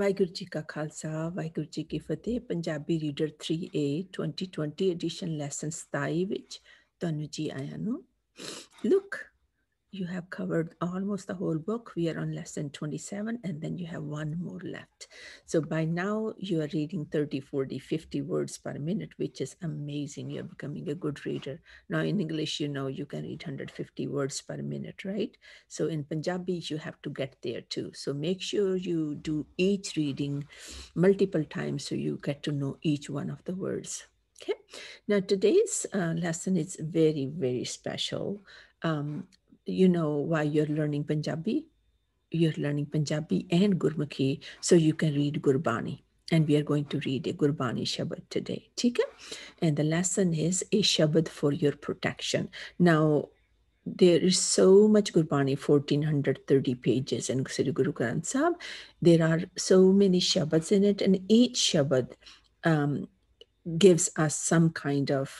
ਵਾਹਿਗੁਰੂ ਜੀ ਕਾ ਖਾਲਸਾ ਵਾਹਿਗੁਰੂ ਜੀ ਕੀ ਫਤਿਹ Punjabi reader 3A 2020 edition lesson 27 ਵਿੱਚ ਤੁਹਾਨੂੰ ਜੀ ਆਇਆਂ ਨੂੰ look you have covered almost the whole book. We are on lesson 27, and then you have one more left. So by now, you are reading 30, 40, 50 words per minute, which is amazing. You're becoming a good reader. Now, in English, you know you can read 150 words per minute, right? So in Punjabi, you have to get there too. So make sure you do each reading multiple times so you get to know each one of the words. Okay, now today's uh, lesson is very, very special. Um, you know, why you're learning Punjabi, you're learning Punjabi and Gurmukhi, so you can read Gurbani. And we are going to read a Gurbani Shabad today. Tika? And the lesson is a Shabad for your protection. Now, there is so much Gurbani, 1430 pages in Sri Guru Granth Sahib. There are so many Shabads in it, and each Shabad um, gives us some kind of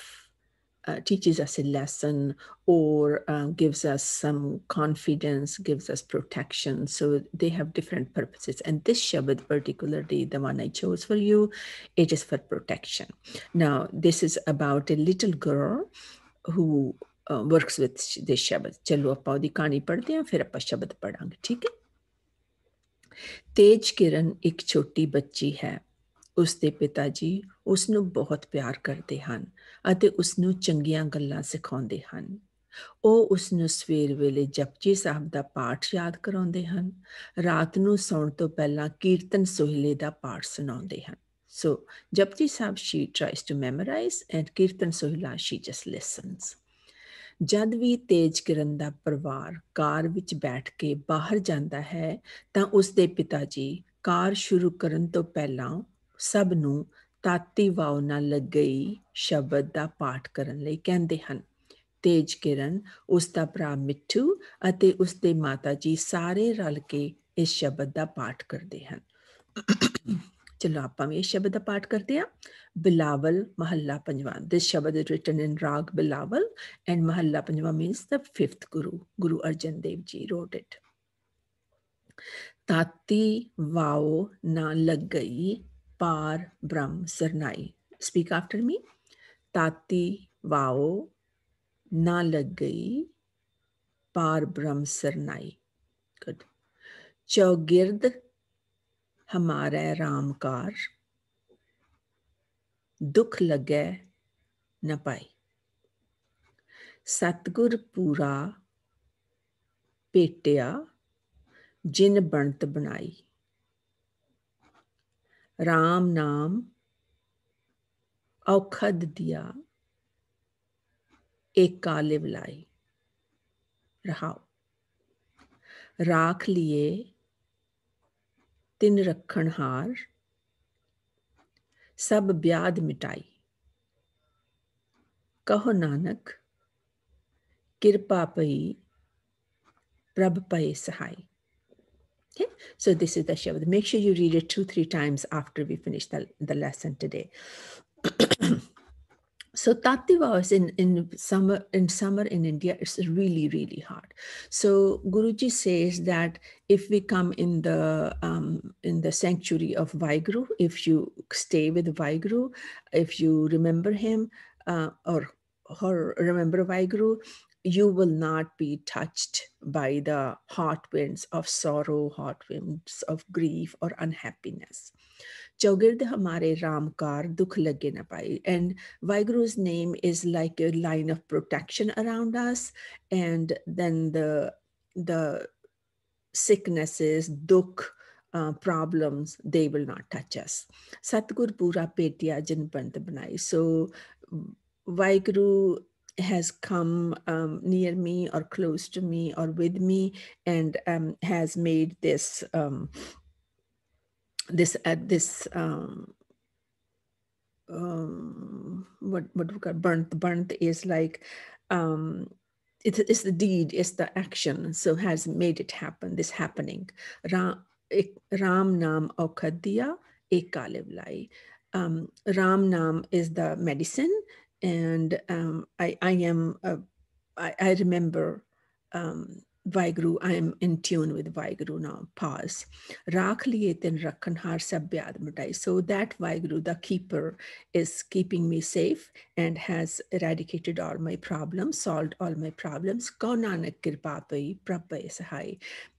uh, teaches us a lesson or uh, gives us some confidence, gives us protection. So they have different purposes. And this Shabad, particularly the one I chose for you, it is for protection. Now, this is about a little girl who uh, works with this Shabad. चलो आप ओदी कहानी पढ़ते हैं फिर आप शब्द पढ़ांगे ठीक है तेज किरण एक छोटी बच्ची है ਉਸ ਦੇ ਪਿਤਾ ਜੀ ਉਸ ਨੂੰ ਬਹੁਤ ਪਿਆਰ ਕਰਦੇ ਹਨ ਅਤੇ ਉਸ ਨੂੰ ਚੰਗੀਆਂ ਗੱਲਾਂ ਸਿਖਾਉਂਦੇ ਹਨ ਉਹ ਉਸ ਨੂੰ ਸਵੇਰ ਵੇਲੇ ਜਪਜੀ ਸਾਹਿਬ ਦਾ ਪਾਠ ਯਾਦ ਕਰਾਉਂਦੇ ਹਨ ਰਾਤ ਨੂੰ ਸੌਣ ਤੋਂ ਪਹਿਲਾਂ ਕੀਰਤਨ ਸੋਹਿਲੇ ਦਾ ਪਾਠ ਸੁਣਾਉਂਦੇ ਹਨ so Japji Sahib she tries to memorize and Kirtan Sohila she just listens ਜਦ ਵੀ ਤੇਜ ਕਿਰਨ ਦਾ ਪਰਿਵਾਰ ਕਾਰ ਵਿੱਚ ਬੈਠ ਕੇ ਬਾਹਰ ਜਾਂਦਾ ਹੈ ਤਾਂ ਉਸ ਦੇ ਪਿਤਾ ਜੀ ਕਾਰ ਸ਼ੁਰੂ ਕਰਨ ਤੋਂ ਪਹਿਲਾਂ ਸਭ ਨੂੰ ਤਾਤੀ ਵਾਉ ਨਾਲ ਲੱਗਈ ਸ਼ਬਦ ਦਾ ਪਾਠ ਕਰਨ ਲਈ ਕਹਿੰਦੇ ਹਨ ਤੇਜ ਕਿਰਨ ਉਸ ਦਾ ਭਰਾ ਮਿੱਠੂ ਅਤੇ ਉਸ ਦੇ ਮਾਤਾ ਜੀ ਸਾਰੇ ਰਲ ਕੇ ਇਸ ਸ਼ਬਦ ਦਾ ਪਾਠ ਕਰਦੇ ਹਨ ਚਲੋ ਆਪਾਂ ਵੀ ਇਹ ਸ਼ਬਦ ਦਾ ਪਾਠ ਕਰਦੇ ਆ ਬਿਲਾਵਲ ਮਹੱਲਾ ਪੰਜਵਾਂ ਦਿਸ ਸ਼ਬਦ ਇਜ਼ ਰਿਟਨ ਇਨ ਰਾਗ ਬਿਲਾਵਲ ਐਂਡ ਮਹੱਲਾ ਪੰਜਵਾਂ ਮੀਨਸ ਦ 5th ਗੁਰੂ ਗੁਰੂ ਅਰਜਨ ਦੇਵ ਜੀ ਰੋਟ ਇਟ ਤਾਤੀ ਵਾਓ ਨਾ ਗਈ पार ब्रह्म सरनाई स्पीक आफ्टर मी ताती वाओ ना लग गई पार ब्रह्म सरनाई गुड चौगिर्द हमारे रामकार दुख लगे न पाई सतगुर पूरा पेटिया जिन बणत बनाई राम नाम औखद दिया एक कालिव लाई रहाओ राख लिए तिन रखण हार सब ब्याद मिटाई कहो नानक कृपा पई प्रभ पय सहाई Okay, so this is the Shavada. Make sure you read it two, three times after we finish the, the lesson today. so tattivas in, in summer in summer in India it's really really hard. So Guruji says that if we come in the um, in the sanctuary of Vaigru, if you stay with Vaigru, if you remember him uh, or her remember Vaigru you will not be touched by the hot winds of sorrow, hot winds of grief or unhappiness. Chaugird Hamare Ramkar Dukh Lage Na And Vaiguru's name is like a line of protection around us. And then the, the sicknesses, dukh, uh, problems, they will not touch us. Satgur Pura Petya Janpant Banai. So Vaiguru has come um, near me or close to me or with me and um, has made this um, this uh, this um, um, what what we call burnt burnt is like um, it, it's the deed it's the action so has made it happen this happening ram, ram nam aukadya ekalivlai um, Ram Nam is the medicine and um, I, I am a, I, I remember um, I am in tune with Vaiguru now, pause. Rakh liye rakhanhar sabyad So that Vaiguru, the keeper, is keeping me safe and has eradicated all my problems, solved all my problems. Kau nanak kirpapai prabhai sahai.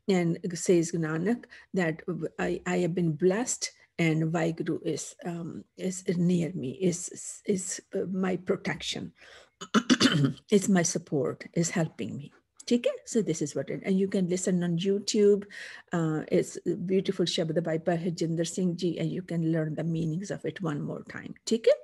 And says Nanak that I, I have been blessed and Vaiguru um, is near me. is is uh, my protection. it's my support. It's helping me. Okay, so this is what it. And you can listen on YouTube. Uh, it's beautiful Shabad by Bahajinder Singh Ji, and you can learn the meanings of it one more time. Okay.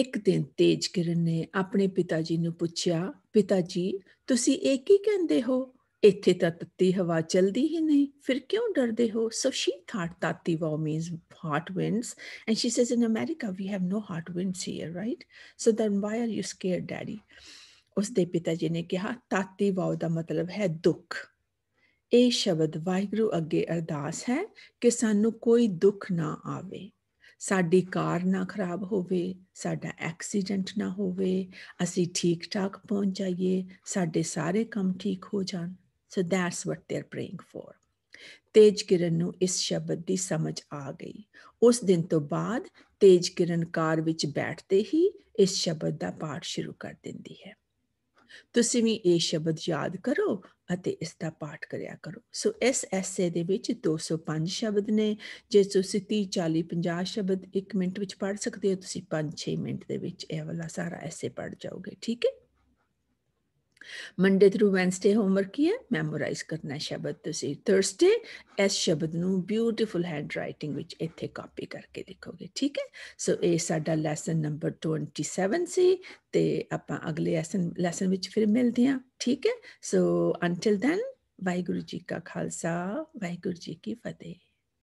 ਇੱਕ ਦਿਨ ਤੇਜ ਕਿਰਨ ਨੇ ਆਪਣੇ ਪਿਤਾ ਜੀ ਨੂੰ ਪੁੱਛਿਆ ਪਿਤਾ ਜੀ ਤੁਸੀਂ ਇਹ ਕੀ ਕਹਿੰਦੇ ਹੋ ਇੱਥੇ ਤਾਂ ਤੱਤੀ ਹਵਾ ਚਲਦੀ ਹੀ ਨਹੀਂ ਫਿਰ ਕਿਉਂ ਡਰਦੇ ਹੋ ਸੋ ਸ਼ੀ ਥਾਟ ਤਾਤੀ ਵਾ means hot winds and she says in America we have no hot winds here right so then why are you scared daddy ਉਸ ਦੇ ਪਿਤਾ ਜੀ ਨੇ ਕਿਹਾ ਤਾਤੀ ਵਾ ਦਾ ਮਤਲਬ ਹੈ ਦੁੱਖ ਇਹ ਸ਼ਬਦ ਵਾਹਿਗੁਰੂ ਅੱਗੇ ਅਰਦਾਸ ਹੈ ਕਿ ਸਾਨੂੰ ਕੋਈ ਦੁੱਖ ਨਾ ਆਵੇ ਸਾਡੀ ਕਾਰ ਨਾ ਖਰਾਬ ਹੋਵੇ ਸਾਡਾ ਐਕਸੀਡੈਂਟ ਨਾ ਹੋਵੇ ਅਸੀਂ ਠੀਕ ਠਾਕ ਪਹੁੰਚ ਜਾਈਏ ਸਾਡੇ ਸਾਰੇ ਕੰਮ ਠੀਕ ਹੋ ਜਾਣ so that's what they are praying for ਤੇਜ ਕਿਰਨ ਨੂੰ ਇਸ ਸ਼ਬਦ ਦੀ ਸਮਝ ਆ ਗਈ ਉਸ ਦਿਨ ਤੋਂ ਬਾਅਦ ਤੇਜ ਕਿਰਨ ਕਾਰ ਵਿੱਚ ਬੈਠਦੇ ਹੀ ਇਸ ਸ਼ਬਦ ਦਾ ਪਾਠ ਸ਼ੁਰੂ ਕਰ ਦਿੰਦੀ ਹੈ ਤੁਸੀਂ ਵੀ ਇਹ ਸ਼ਬਦ ਯਾਦ ਕਰੋ ਅਤੇ ਇਸ ਦਾ ਪਾਠ ਕਰਿਆ ਕਰੋ ਸੋ ਇਸ ਐਸੇ ਦੇ ਵਿੱਚ 205 ਸ਼ਬਦ ਨੇ ਜੇ ਤੁਸੀਂ 30 40 50 ਸ਼ਬਦ 1 ਮਿੰਟ ਵਿੱਚ ਪੜ੍ਹ ਸਕਦੇ ਹੋ ਤੁਸੀਂ 5 6 ਮਿੰਟ ਦੇ ਵਿੱਚ ਇਹ ਵਾਲਾ ਸਾਰਾ ਐਸੇ ਪੜ੍ਹ ਜਾਓਗੇ ਠੀਕ ਹੈ ਮੰਡੇ ਥਰੂ ਵੈਂਸਡੇ ਹੋਮਵਰਕ ਕੀ ਹੈ ਮੈਮੋਰਾਈਜ਼ ਕਰਨਾ ਹੈ ਸ਼ਬਦ ਤੁਸੀਂ ਥਰਸਡੇ ਐਸ ਸ਼ਬਦ ਨੂੰ ਬਿਊਟੀਫੁਲ ਹੈਂਡ ਰਾਈਟਿੰਗ ਵਿੱਚ ਇੱਥੇ ਕਾਪੀ ਕਰਕੇ ਲਿਖੋਗੇ ਠੀਕ ਹੈ ਸੋ ਇਹ ਸਾਡਾ ਲੈਸਨ ਨੰਬਰ 27 ਸੀ ਤੇ ਆਪਾਂ ਅਗਲੇ ਲੈਸਨ ਲੈਸਨ ਵਿੱਚ ਫਿਰ ਮਿਲਦੇ ਹਾਂ ਠੀਕ ਹੈ ਸੋ ਅੰਟਿਲ ਦੈਨ ਵਾਹਿਗੁਰੂ ਜੀ ਕਾ ਖਾਲਸਾ ਵਾਹਿਗੁਰੂ ਜੀ ਕੀ ਫਤਿਹ